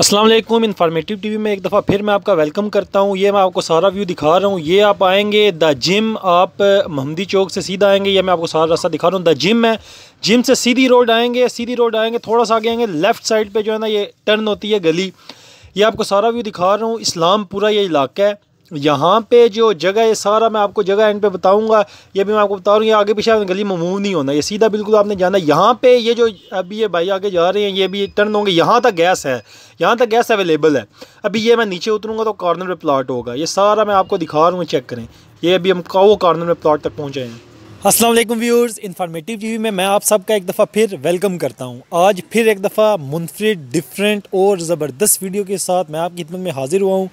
Aslam informative TV में एक दफ़ा फिर मैं आपका वेलकम करता हूँ ये मैं आपको सारा व्यू दिखा रहा हूँ ये आप आएंगे द जिम आप महमदी चौक से सीधा आएंगे ये मैं आपको सारा रास्ता दिखा रहा हूँ द जिम है जिम से सीधी रोड आएंगे सीधी रोड आएंगे थोड़ा सा आगे आएंगे लेफ़्ट साइड पे जो है ना ये टर्न होती है गली ये आपको सारा व्यू दिखा रहा हूँ इस्लाम पूरा ये इलाका है यहाँ पे जो जगह है सारा मैं आपको जगह एंड पे बताऊंगा ये भी मैं आपको बता रहा हूँ ये आगे पीछे गली में मूव नहीं होना ये सीधा बिल्कुल आपने जाना यहाँ पे ये जो अभी ये भाई आगे जा रहे हैं ये भी टर्न होंगे यहाँ तक गैस है यहाँ तक गैस अवेलेबल है अभी ये मैं नीचे उतरूँगा तो कॉर्नर पर प्लाट होगा ये सारा मैं आपको दिखा रहा हूँ चेक करें ये अभी हम वो कॉर्नर में प्लाट तक पहुँचे हैं असलम व्यवर्स इन्फॉर्मेटिव टीवी में मैं आप सबका एक दफ़ा फिर वेलकम करता हूँ आज फिर एक दफ़ा मुनफरद डिफरेंट और ज़बरदस्त वीडियो के साथ मैं आपकी खिदमत में हाज़िर हुआ हूँ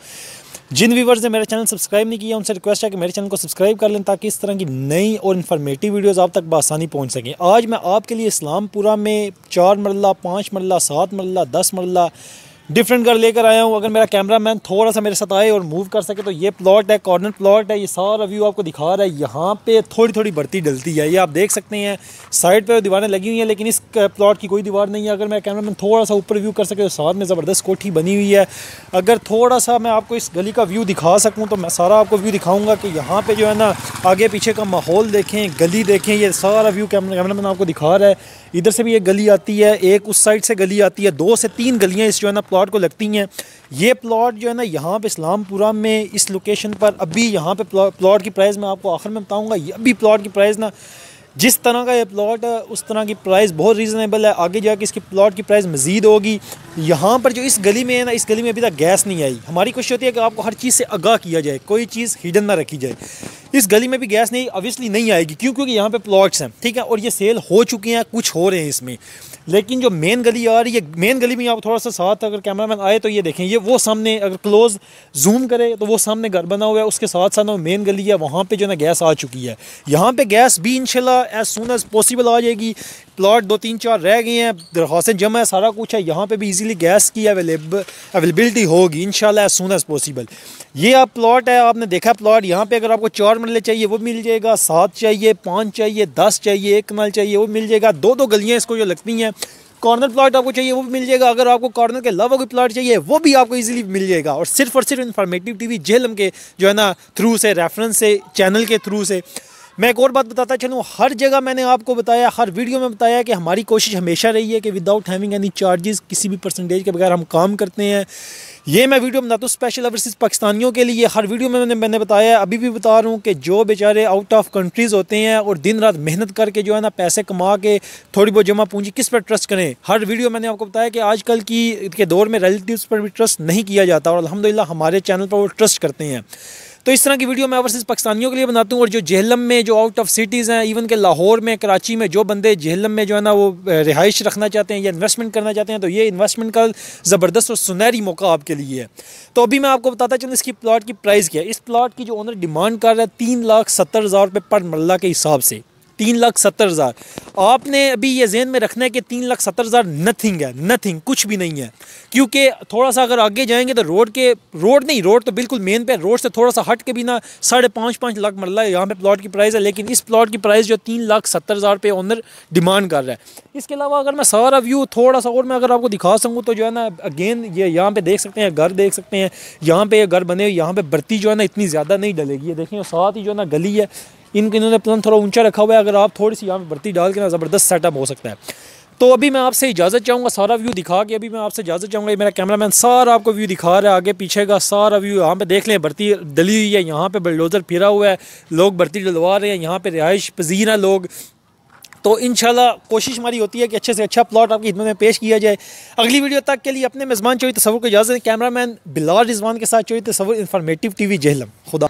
जिन व्यूवर्स ने मेरा चैनल सब्सक्राइब नहीं किया उनसे रिक्वेस्ट है कि मेरे चैनल को सब्सक्राइब कर लें ताकि इस तरह की नई और इन्फॉर्मेटिव वीडियोस आप तक बसानी पहुंच सकें आज मैं आपके लिए इस्लामपुरा में चार मरला पाँच मरला सात मरला दस मरला डिफरेंट घर लेकर आया हूँ अगर मेरा कैमरा मैन थोड़ा सा मेरे साथ आए और मूव कर सके तो ये प्लॉट है कॉर्नर प्लॉट है ये सारा व्यू आपको दिखा रहा है यहाँ पे थोड़ी थोड़ी बढ़ती डलती है ये आप देख सकते हैं साइड पे दीवारें लगी हुई हैं लेकिन इस प्लॉट की कोई दीवार नहीं है अगर मेरा कैमरा मैन थोड़ा सा ऊपर व्यू कर सके तो साथ में ज़बरदस्त कोठी बनी हुई है अगर थोड़ा सा मैं आपको इस गली का व्यू दिखा सकूँ तो मैं सारा आपको व्यू दिखाऊँगा कि यहाँ पर जो है ना आगे पीछे का माहौल देखें गली देखें ये सारा व्यू कैमरा कैमरा मैन आपको दिखा रहा है इधर से भी एक गली आती है एक उस साइड से गली आती है दो से तीन गलियाँ इस जो है ना प्लाट को लगती हैं ये प्लाट जो है ना यहाँ पे इस्लामपुरा में इस लोकेशन पर अभी यहाँ पे प्लाट की प्राइस मैं आपको आखिर में बताऊँगा ये अभी प्लाट की प्राइस ना जिस तरह का ये प्लॉट है उस तरह की प्राइस बहुत रीज़नेबल है आगे जाके इसकी प्लॉट की प्राइस मज़ीद होगी यहाँ पर जो इस गली में है ना इस गली में अभी तक गैस नहीं आई हमारी कोशिश होती है कि आपको हर चीज़ से आगाह किया जाए कोई चीज़ हिडन ना रखी जाए इस गली में भी गैस नहीं ऑब्वियसली नहीं आएगी क्यों क्योंकि यहाँ पे प्लॉट्स हैं ठीक है और ये सेल हो चुके हैं कुछ हो रहे हैं इसमें लेकिन जो मेन गली आ रही है मेन गली में आप थोड़ा सा साथ अगर कैमरामैन आए तो ये देखें ये वो सामने अगर क्लोज जूम करे तो वो सामने घर बना हुआ है उसके साथ साथ वो मेन गली है वहाँ पर जो ना गैस आ चुकी है यहाँ पर गैस भी इनशाला एज सुन एज़ पॉसिबल आ जाएगी प्लाट दो तीन चार रह गए हैं दरख्वास्तें जमा है सारा कुछ है यहाँ पर भी ईजीली गैस की अवेलेबल अवेलेबिलिटी होगी इन एज सुन एज़ पॉसिबल ये आप प्लाट है आपने देखा प्लाट यहाँ पर अगर आपको चार मरले चाहिए वो मिल जाएगा सात चाहिए पाँच चाहिए दस चाहिए एक कनाल चाहिए वो मिल जाएगा दो दो गलियाँ इसको जो लगती हैं कॉर्नर प्लाट आपको चाहिए वो भी मिल जाएगा अगर आपको कॉर्नर के अलावा कोई प्लाट चाहिए वो भी आपको इजीली मिल जाएगा और सिर्फ और सिर्फ इन्फॉर्मेटिव टीवी जेलम के जो है ना थ्रू से रेफरेंस से चैनल के थ्रू से मैं एक और बात बताता चलूँ हर जगह मैंने आपको बताया हर वीडियो में बताया कि हमारी कोशिश हमेशा रही है कि विदाउट हैविंग एनी चार्जेस किसी भी परसेंटेज के बगैर हम काम करते हैं ये मैं वीडियो बनाता हूँ स्पेशल ओवरसीज़ पाकिस्तानियों के लिए हर वीडियो में मैंने मैंने बताया अभी भी बता रहा हूँ कि जो बेचारे आउट ऑफ कंट्रीज़ होते हैं और दिन रात मेहनत करके जो है ना पैसे कमा के थोड़ी बहुत जमा पूंजी किस पर ट्रस्ट करें हर वीडियो मैंने आपको बताया कि आजकल की के दौर में रिलेटिव पर भी ट्रस्ट नहीं किया जाता और अलहमदिल्ला हमारे चैनल पर वो ट्रस्ट करते हैं तो इस तरह की वीडियो मैं वर्सेज पाकिस्तानियों के लिए बनाता हूँ और जो जहलम में जो आउट ऑफ सिटीज़ हैं इवन के लाहौर में कराची में जो बंदे जहलम में जो है ना वो रिहाइश रखना चाहते हैं या इन्वेस्टमेंट करना चाहते हैं तो ये इन्वेस्टमेंट का ज़बरदस्त और सुनहरी मौका आपके लिए है तो अभी मैं आपको बताता चलूँ इसकी प्लाट की प्राइस क्या है इस प्लाट की जो ओनर डिमांड कर रहा है तीन लाख सत्तर हज़ार रुपये पर मरला के हिसाब से तीन लाख सत्तर हज़ार आपने अभी ये जहन में रखना है कि तीन लाख सत्तर हज़ार नथिंग है नथिंग कुछ भी नहीं है क्योंकि थोड़ा सा अगर आगे जाएंगे तो रोड के रोड नहीं रोड तो बिल्कुल मेन पे रोड से थोड़ा सा हट के भी ना साढ़े पाँच पाँच लाख मरला है यहाँ पे प्लॉट की प्राइस है लेकिन इस प्लॉट की प्राइस जो तीन लाख सत्तर हज़ार पे ऑनर डिमांड कर रहा है इसके अलावा अगर मैं सारा व्यू थोड़ा सा और मैं अगर आपको दिखा सकूँ तो जो है ना अगेन ये यहाँ पर देख सकते हैं घर देख सकते हैं यहाँ पर घर बने हुए यहाँ पर बर्ती जो है ना इतनी ज़्यादा नहीं डलेगी ये देखें साथ ही जो है ना गली है इनको इन्होंने प्लान थोड़ा ऊंचा रखा हुआ है अगर आप थोड़ी सी यहाँ पर भर्ती डाल के ना ज़बरदस्त सेटअप हो सकता है तो अभी मैं आपसे इजाज़त चाहूँगा सारा व्यू दिखा के अभी मैं आपसे इजाज़त चाहूँगा ये मेरा मैन सारा आपको व्यू दिखा रहा है आगे पीछे का सारा व्यू यहाँ पे देख लें बर्ती डली हुई है यहाँ पे बलडोजर फिरा हुआ है लोग बर्ती डलवा रहे हैं यहाँ पे रिहाइश पजीर हैं लोग तो इन कोशिश हमारी होती है कि अच्छे से अच्छा प्लॉट आपकी हिदमत में पेश किया जाए अगली वीडियो तक के लिए अपने मेज़बान चोरी तस्वुर को इजाज़त मैन बिलाल रिजवान के साथ चोरी तस्वुर इन्फॉर्मेटिव टी वी जहलम खुदा